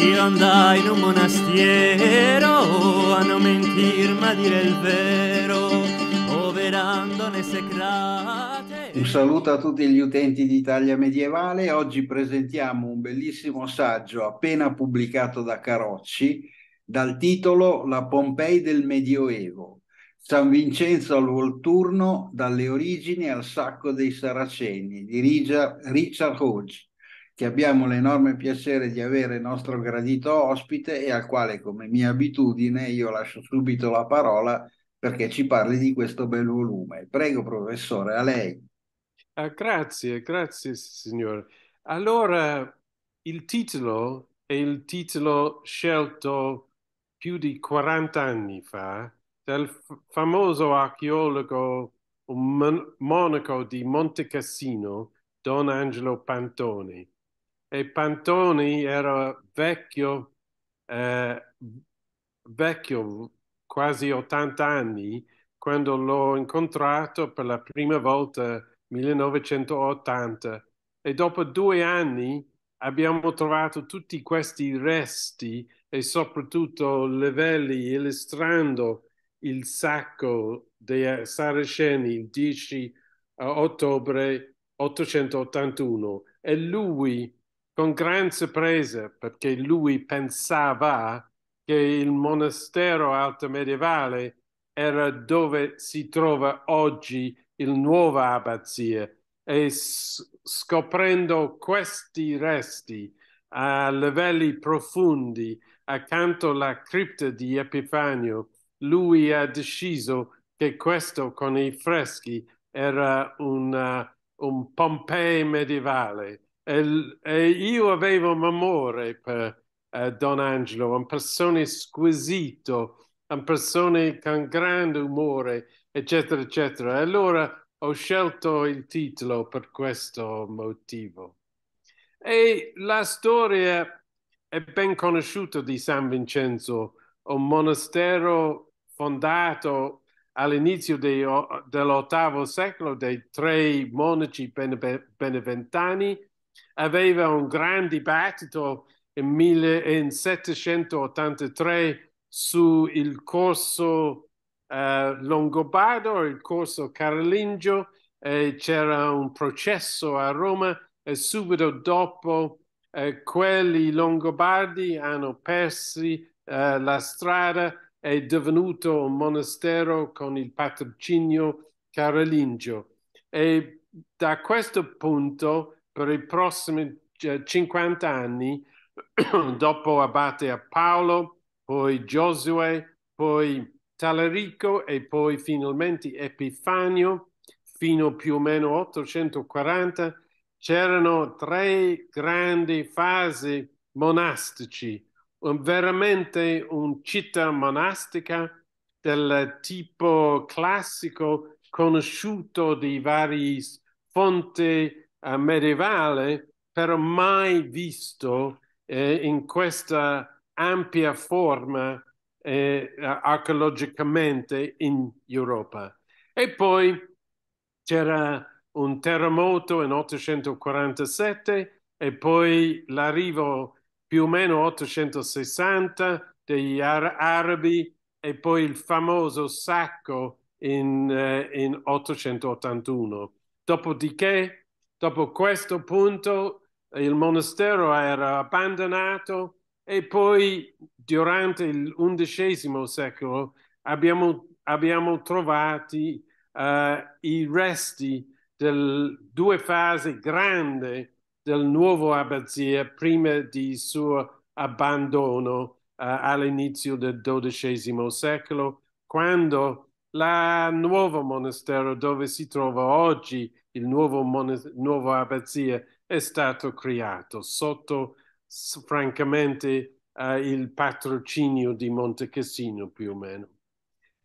Io andai in un monastero a non mentir ma dire il vero, overandone secrate. Un saluto a tutti gli utenti di Italia Medievale. Oggi presentiamo un bellissimo saggio appena pubblicato da Carocci dal titolo La Pompei del Medioevo. San Vincenzo al Volturno, dalle origini al sacco dei Saraceni, di Richard Hodge che abbiamo l'enorme piacere di avere il nostro gradito ospite e al quale, come mia abitudine, io lascio subito la parola perché ci parli di questo bel volume. Prego, professore, a lei. Ah, grazie, grazie, signore. Allora, il titolo è il titolo scelto più di 40 anni fa dal famoso archeologo mon- monaco di Monte Cassino, Don Angelo Pantone, e Pantoni era vecchio, eh, vecchio, quasi 80 anni, quando l'ho incontrato per la prima volta nel 1980 e dopo due anni abbiamo trovato tutti questi resti e soprattutto livelli illustrando il sacco dei Saraceni il 10 eh, ottobre 881 e lui con gran sorpresa perché lui pensava che il monastero alto medievale era dove si trova oggi il nuovo abbazia e scoprendo questi resti a livelli profondi accanto alla cripta di Epifanio, lui ha deciso che questo con i freschi era una, un Pompei medievale e, e io avevo un amore per eh, Don Angelo, una persona squisito, una persona con grande umore, eccetera, eccetera. allora ho scelto il titolo per questo motivo. E la storia è ben conosciuta di San Vincenzo, un monastero fondato all'inizio de, dell'ottavo secolo dai tre monaci beneventani aveva un gran dibattito nel 1783 sul corso eh, longobardo, il corso carolingio, eh, c'era un processo a Roma e subito dopo eh, quelli longobardi hanno perso eh, la strada è divenuto un monastero con il patrocinio carolingio e da questo punto per i prossimi 50 cioè, anni, dopo abate a Paolo, poi Giosuè, poi Talerico e poi finalmente Epifanio, fino più o meno 840, c'erano tre grandi fasi monastici, veramente una città monastica del tipo classico conosciuto di varie fonti eh, medievale, però mai visto eh, in questa ampia forma eh, archeologicamente in Europa. E poi c'era un terremoto in 847 e poi l'arrivo più o meno 860 degli ar- arabi e poi il famoso sacco in, eh, in 881. Dopodiché Dopo questo punto il monastero era abbandonato e poi durante l'undicesimo secolo abbiamo, abbiamo trovato uh, eh, i resti delle due fasi grandi del nuovo abbazia prima di suo abbandono uh, all'inizio del dodicesimo secolo, quando la nuovo monastero dove si trova oggi il nuovo monas- abbazia è stato creato sotto francamente eh, il patrocinio di Monte Cassino più o meno.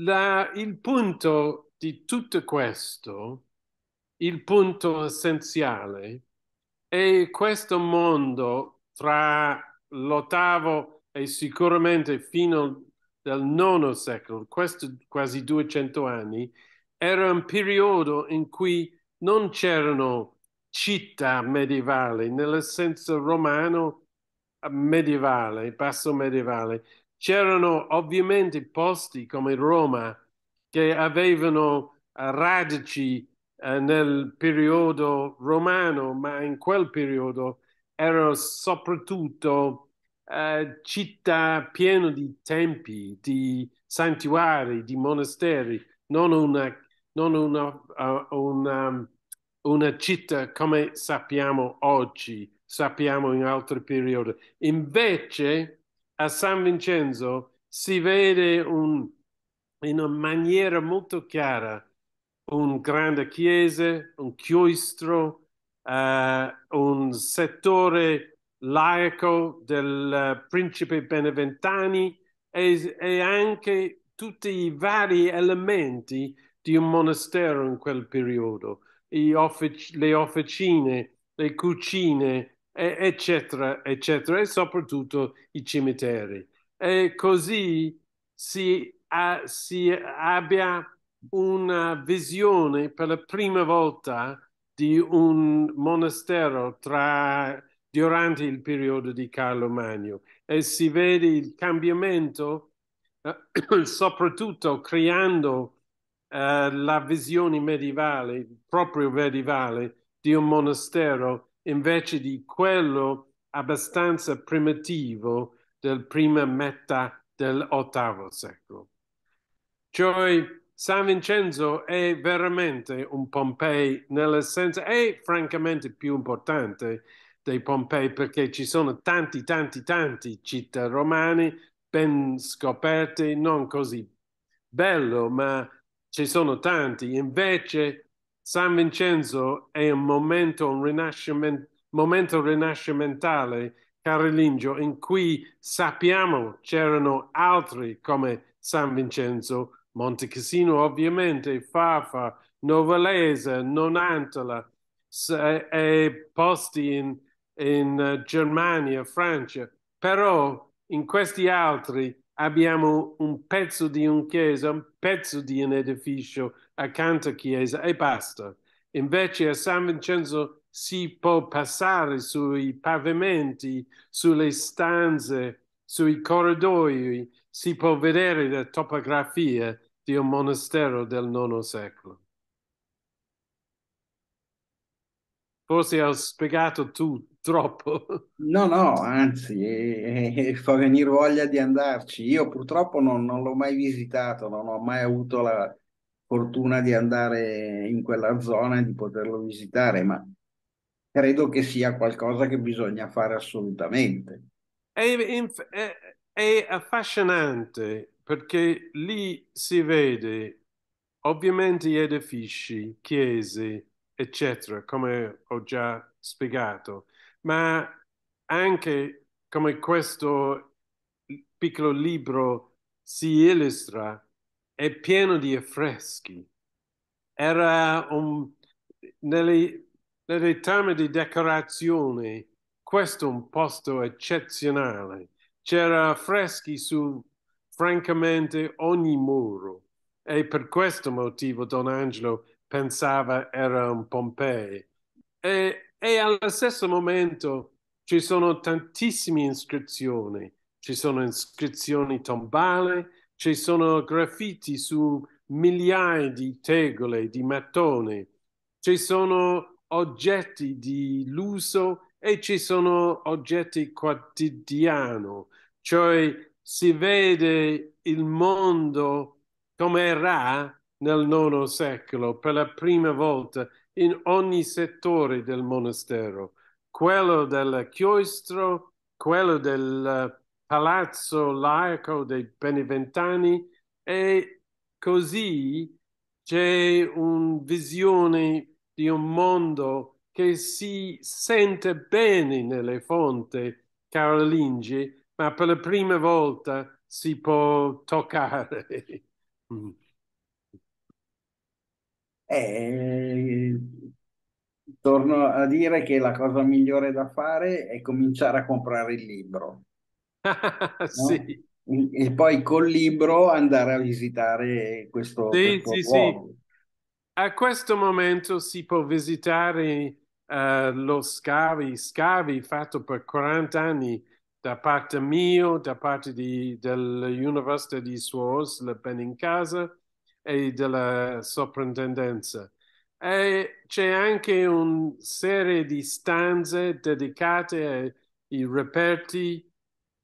La, il punto di tutto questo, il punto essenziale, è questo mondo tra l'ottavo e sicuramente fino al nono secolo, questi quasi 200 anni, era un periodo in cui non c'erano città medievali, nel senso romano medievale, basso medievale. C'erano ovviamente posti come Roma che avevano eh, radici eh, nel periodo romano, ma in quel periodo erano soprattutto eh, città piene di tempi, di santuari, di monasteri, non una non una, eh, una, ehm, una città come sappiamo oggi, sappiamo in altri periodi. Invece a San Vincenzo si vede un, in una maniera molto chiara un grande chiesa, un chiostro, uh, un settore laico del uh, principe Beneventani e, e anche tutti i vari elementi di un monastero in quel periodo, offic- le officine, le cucine, e- eccetera, eccetera, e soprattutto i cimiteri. E così si, a- si abbia una visione per la prima volta di un monastero tra durante il periodo di Carlo Magno e si vede il cambiamento soprattutto creando eh, la visione medievale, proprio medievale, di un monastero invece di quello abbastanza primitivo del prima metà dell'ottavo secolo. Cioè San Vincenzo è veramente un Pompei nell'essenza, è francamente più importante dei Pompei perché ci sono tanti, tanti, tanti città romane ben scoperte, non così bello, ma ci sono tanti, invece San Vincenzo è un momento, un rinascimento, momento rinascimentale carolingio in cui sappiamo c'erano altri come San Vincenzo, Monte Cassino ovviamente, Fafa, Novalese, Nonantola e, posti in, in eh, Germania, Francia, però in questi altri abbiamo un pezzo di un chiesa, un pezzo di un edificio accanto a chiesa e basta. Invece a San Vincenzo si può passare sui pavimenti, sulle stanze, sui corridoi, si può vedere la topografia di un monastero del IX secolo. Forse ho spiegato tutto purtroppo. No, no, anzi, eh, eh, fa venire voglia di andarci. Io purtroppo non, non l'ho mai visitato, non ho mai avuto la fortuna di andare in quella zona e di poterlo visitare, ma credo che sia qualcosa che bisogna fare assolutamente. È, è, è, affascinante perché lì si vede ovviamente gli edifici, chiese, eccetera, come ho già spiegato, ma anche come questo piccolo libro si illustra, è pieno di affreschi. Era un, nelle, nelle trame di decorazione, questo è un posto eccezionale. C'era affreschi su francamente ogni muro e per questo motivo Don Angelo pensava era un Pompei. E e allo stesso momento ci sono tantissime iscrizioni, ci sono iscrizioni tombali, ci sono graffiti su migliaia di tegole, di mattoni, ci sono oggetti di lusso e ci sono oggetti quotidiani, cioè si vede il mondo come era nel IX secolo per la prima volta in ogni settore del monastero, quello del chiostro, quello del eh, palazzo laico dei Beneventani e così c'è una visione di un mondo che si sente bene nelle fonti carolingi, ma per la prima volta si può toccare. Mm. Eh, torno a dire che la cosa migliore da fare è cominciare a comprare il libro. no? E poi col libro andare a visitare questo, sì, questo sì, luogo. A questo momento si può visitare uh, lo scavi, scavi fatto per 40 anni da parte mio, da parte di, dell'Università di Suos, la Benincasa, e della soprintendenza. E c'è anche una serie di stanze dedicate ai reperti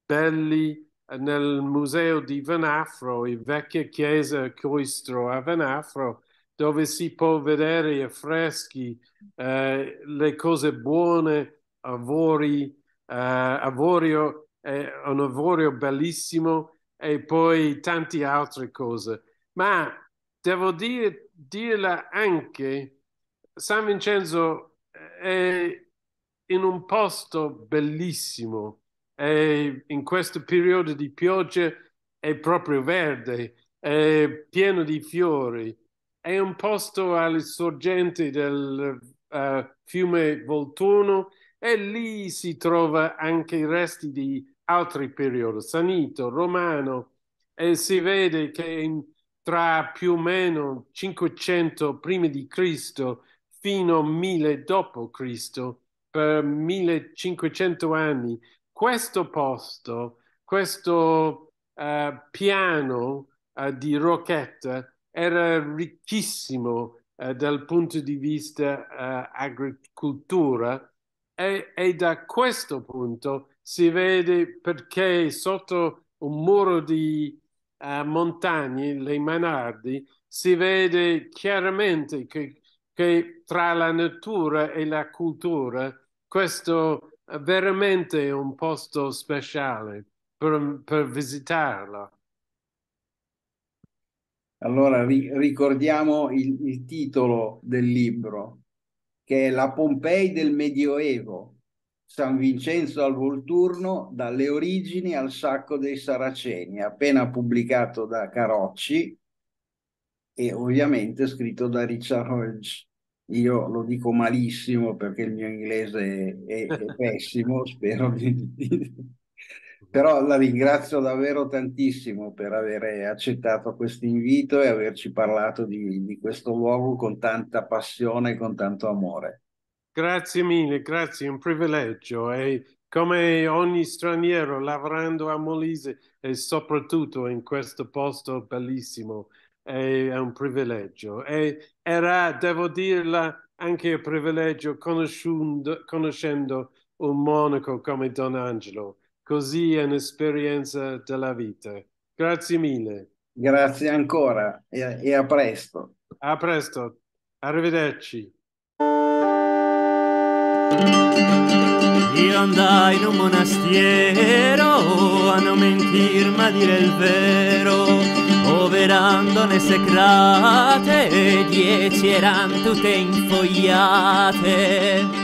belli nel museo di Venafro, in vecchia chiesa Coistro a Venafro, dove si può vedere gli affreschi, eh, le cose buone, avori, eh, avorio, eh, un avorio bellissimo e poi tante altre cose. Ma devo dire, dirla anche, San Vincenzo è in un posto bellissimo, e in questo periodo di pioggia è proprio verde, è pieno di fiori, è un posto alle sorgenti del uh, fiume Volturno e lì si trova anche i resti di altri periodi, Sanito, Romano, e si vede che in tra più o meno 500 prima di Cristo fino a 1000 dopo Cristo, per 1500 anni, questo posto, questo uh, piano uh, di rocchetta era ricchissimo uh, dal punto di vista agricoltura e, e da questo punto si vede perché sotto un muro di a Montagni, le Manardi, si vede chiaramente che, che tra la natura e la cultura questo è veramente un posto speciale per, per visitarla. Allora ri ricordiamo il, il titolo del libro, che è La Pompei del Medioevo San Vincenzo al Volturno, dalle origini al sacco dei Saraceni, appena pubblicato da Carocci e ovviamente scritto da Richard Hodge. Io lo dico malissimo perché il mio inglese è, è pessimo, spero di, di... Però la ringrazio davvero tantissimo per aver accettato questo invito e averci parlato di, di questo luogo con tanta passione e con tanto amore. Grazie mille, grazie, è un privilegio. E come ogni straniero lavorando a Molise e soprattutto in questo posto bellissimo, è un privilegio. E era, devo dirla, anche un privilegio conoscendo, un monaco come Don Angelo. Così è un'esperienza della vita. Grazie mille. Grazie ancora e a presto. A presto. Arrivederci. Io andai in un monastero a non mentir ma dire il vero, Poverando overandone secrate, dieci eran tutte infogliate.